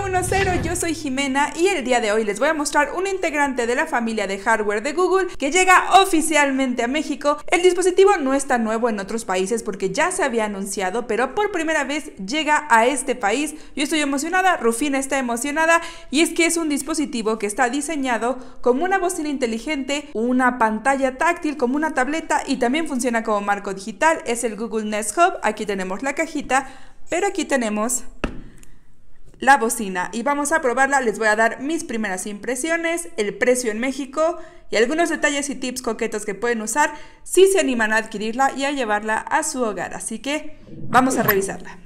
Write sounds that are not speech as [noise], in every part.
1.0, yo soy Jimena y el día de hoy les voy a mostrar un integrante de la familia de hardware de Google que llega oficialmente a México. El dispositivo no está nuevo en otros países porque ya se había anunciado, pero por primera vez llega a este país. Yo estoy emocionada, Rufina está emocionada y es que es un dispositivo que está diseñado como una bocina inteligente, una pantalla táctil, como una tableta y también funciona como marco digital. Es el Google Nest Hub, aquí tenemos la cajita, pero aquí tenemos la bocina y vamos a probarla. Les voy a dar mis primeras impresiones, el precio en México y algunos detalles y tips coquetos que pueden usar si se animan a adquirirla y a llevarla a su hogar. Así que vamos a revisarla.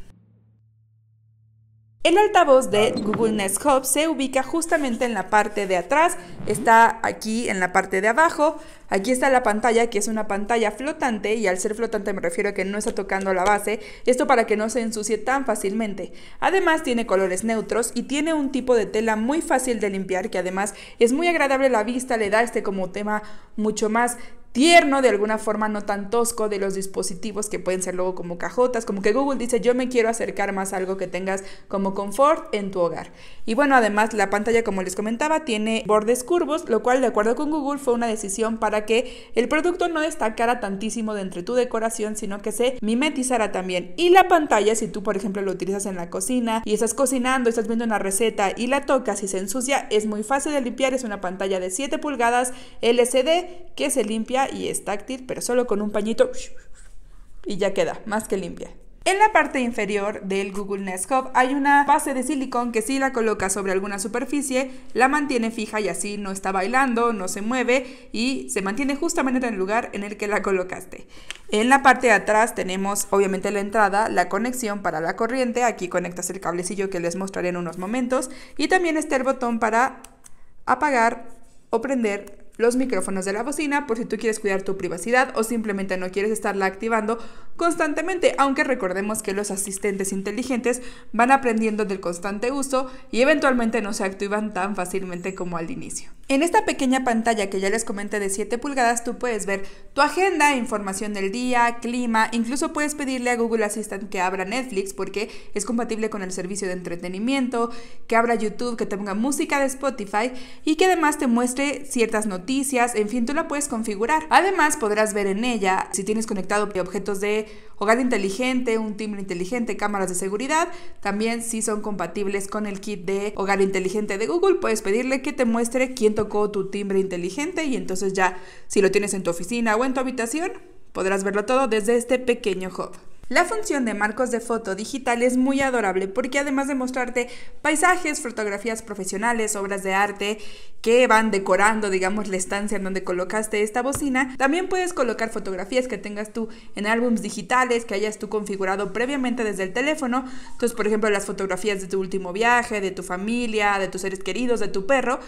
El altavoz de Google Nest Hub se ubica justamente en la parte de atrás, está aquí en la parte de abajo, aquí está la pantalla que es una pantalla flotante y al ser flotante me refiero a que no está tocando la base, esto para que no se ensucie tan fácilmente. Además tiene colores neutros y tiene un tipo de tela muy fácil de limpiar que además es muy agradable la vista, le da este como tema mucho más tierno, de alguna forma no tan tosco, de los dispositivos que pueden ser luego como cajotas, como que Google dice yo me quiero acercar más a algo que tengas como confort en tu hogar. Y bueno, además la pantalla como les comentaba tiene bordes curvos, lo cual de acuerdo con Google fue una decisión para que el producto no destacara tantísimo de entre tu decoración, sino que se mimetizara también. Y la pantalla, si tú por ejemplo lo utilizas en la cocina y estás cocinando, estás viendo una receta y la tocas y se ensucia, es muy fácil de limpiar, es una pantalla de 7 pulgadas LCD que se limpia y es táctil, pero solo con un pañito y ya queda, más que limpia. En la parte inferior del Google Nest Hub hay una base de silicón que si la coloca sobre alguna superficie, la mantiene fija y así no está bailando, no se mueve y se mantiene justamente en el lugar en el que la colocaste. En la parte de atrás tenemos obviamente la entrada, la conexión para la corriente, aquí conectas el cablecillo que les mostraré en unos momentos y también está el botón para apagar o prender los micrófonos de la bocina por si tú quieres cuidar tu privacidad o simplemente no quieres estarla activando constantemente, aunque recordemos que los asistentes inteligentes van aprendiendo del constante uso y eventualmente no se activan tan fácilmente como al inicio. En esta pequeña pantalla que ya les comenté de 7 pulgadas, tú puedes ver tu agenda, información del día, clima, incluso puedes pedirle a Google Assistant que abra Netflix porque es compatible con el servicio de entretenimiento, que abra YouTube, que te ponga música de Spotify y que además te muestre ciertas noticias, en fin, tú la puedes configurar. Además, podrás ver en ella si tienes conectado objetos de hogar inteligente, un timbre inteligente, cámaras de seguridad, también si son compatibles con el kit de hogar inteligente de Google, puedes pedirle que te muestre quién tocó tu timbre inteligente y entonces ya si lo tienes en tu oficina o en tu habitación, podrás verlo todo desde este pequeño hub. La función de marcos de foto digital es muy adorable porque además de mostrarte paisajes, fotografías profesionales, obras de arte que van decorando, digamos, la estancia en donde colocaste esta bocina, también puedes colocar fotografías que tengas tú en álbumes digitales que hayas tú configurado previamente desde el teléfono. Entonces, por ejemplo, las fotografías de tu último viaje, de tu familia, de tus seres queridos, de tu perro,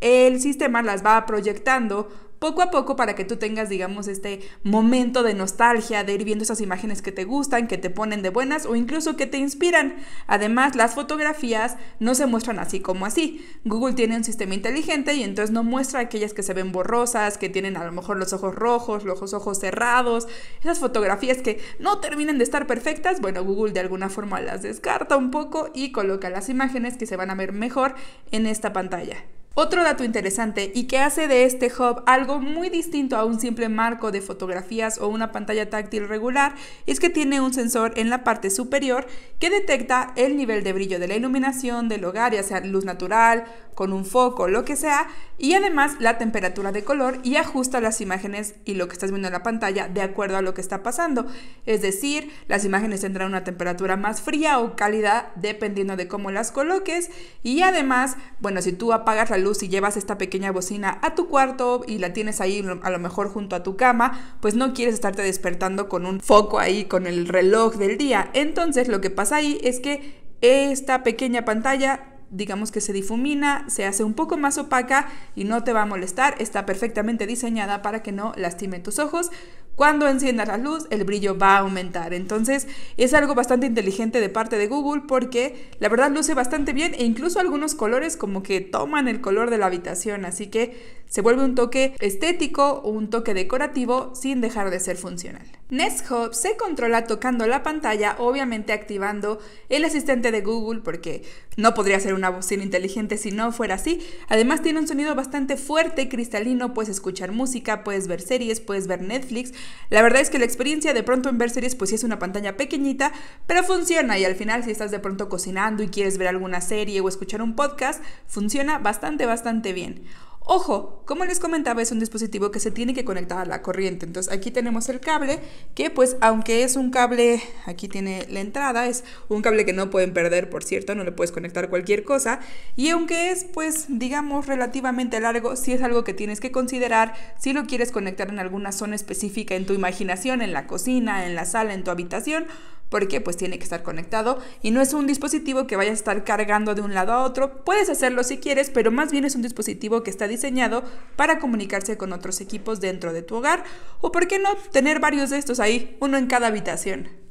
el sistema las va proyectando poco a poco para que tú tengas, digamos, este momento de nostalgia, de ir viendo esas imágenes que te gustan, que te ponen de buenas o incluso que te inspiran. Además, las fotografías no se muestran así como así. Google tiene un sistema inteligente y entonces no muestra aquellas que se ven borrosas, que tienen a lo mejor los ojos rojos, los ojos cerrados, esas fotografías que no terminen de estar perfectas. Bueno, Google de alguna forma las descarta un poco y coloca las imágenes que se van a ver mejor en esta pantalla. Otro dato interesante y que hace de este hub algo muy distinto a un simple marco de fotografías o una pantalla táctil regular es que tiene un sensor en la parte superior que detecta el nivel de brillo de la iluminación del hogar, ya sea luz natural, con un foco, lo que sea, y además la temperatura de color y ajusta las imágenes y lo que estás viendo en la pantalla de acuerdo a lo que está pasando. Es decir, las imágenes tendrán una temperatura más fría o cálida dependiendo de cómo las coloques y además, bueno, si tú apagas la luz y llevas esta pequeña bocina a tu cuarto y la tienes ahí a lo mejor junto a tu cama, pues no quieres estarte despertando con un foco ahí, con el reloj del día. Entonces lo que pasa ahí es que esta pequeña pantalla digamos que se difumina, se hace un poco más opaca y no te va a molestar, está perfectamente diseñada para que no lastime tus ojos. Cuando enciendas la luz, el brillo va a aumentar. Entonces, es algo bastante inteligente de parte de Google porque la verdad luce bastante bien e incluso algunos colores como que toman el color de la habitación, así que se vuelve un toque estético o un toque decorativo sin dejar de ser funcional. Nest Hub se controla tocando la pantalla, obviamente activando el asistente de Google porque no podría ser una bocina inteligente si no fuera así. Además tiene un sonido bastante fuerte, cristalino, puedes escuchar música, puedes ver series, puedes ver Netflix la verdad es que la experiencia de pronto en ver series pues sí es una pantalla pequeñita, pero funciona y al final si estás de pronto cocinando y quieres ver alguna serie o escuchar un podcast, funciona bastante, bastante bien. Ojo, como les comentaba, es un dispositivo que se tiene que conectar a la corriente. Entonces aquí tenemos el cable que pues aunque es un cable, aquí tiene la entrada, es un cable que no pueden perder, por cierto, no le puedes conectar cualquier cosa. Y aunque es pues digamos relativamente largo, sí es algo que tienes que considerar si lo quieres conectar en alguna zona específica en tu imaginación, en la cocina, en la sala, en tu habitación, porque pues tiene que estar conectado y no es un dispositivo que vaya a estar cargando de un lado a otro. Puedes hacerlo si quieres, pero más bien es un dispositivo que está diseñado para comunicarse con otros equipos dentro de tu hogar o por qué no tener varios de estos ahí, uno en cada habitación.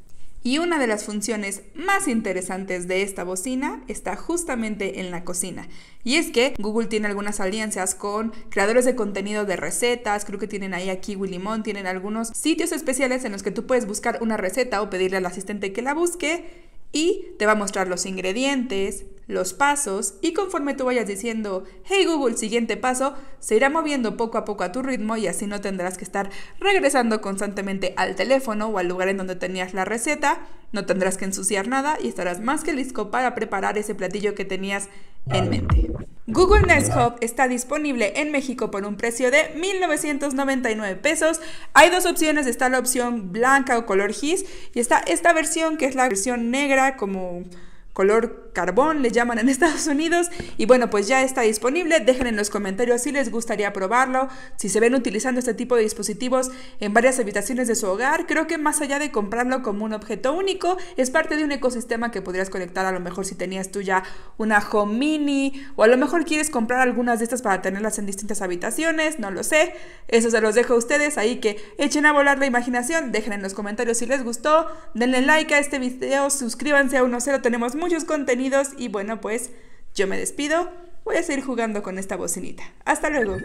Y una de las funciones más interesantes de esta bocina está justamente en la cocina. Y es que Google tiene algunas alianzas con creadores de contenido de recetas, creo que tienen ahí aquí Willy tienen algunos sitios especiales en los que tú puedes buscar una receta o pedirle al asistente que la busque y te va a mostrar los ingredientes, los pasos y conforme tú vayas diciendo, hey Google, siguiente paso, se irá moviendo poco a poco a tu ritmo y así no tendrás que estar regresando constantemente al teléfono o al lugar en donde tenías la receta, no tendrás que ensuciar nada y estarás más que listo para preparar ese platillo que tenías en mente. Google Nest Hub está disponible en México por un precio de 1.999 pesos. Hay dos opciones, está la opción blanca o color gis y está esta versión que es la versión negra como color carbón, le llaman en [laughs] Estados Unidos. Y bueno, pues ya está disponible. Dejen en los comentarios si les gustaría probarlo, si se ven utilizando este tipo de dispositivos en varias habitaciones de su hogar. Creo que más allá de comprarlo como un objeto único, es parte de un ecosistema que podrías conectar a lo mejor si tenías tú ya una home mini o a lo mejor quieres comprar algunas de estas para tenerlas en distintas habitaciones, no lo sé. Eso se los dejo a ustedes ahí que echen a volar la imaginación. Dejen en los comentarios si les gustó, denle like a este video, suscríbanse a 1.0, tenemos muchos contenidos y bueno, pues yo me despido. Voy a seguir jugando con esta bocinita. Hasta luego.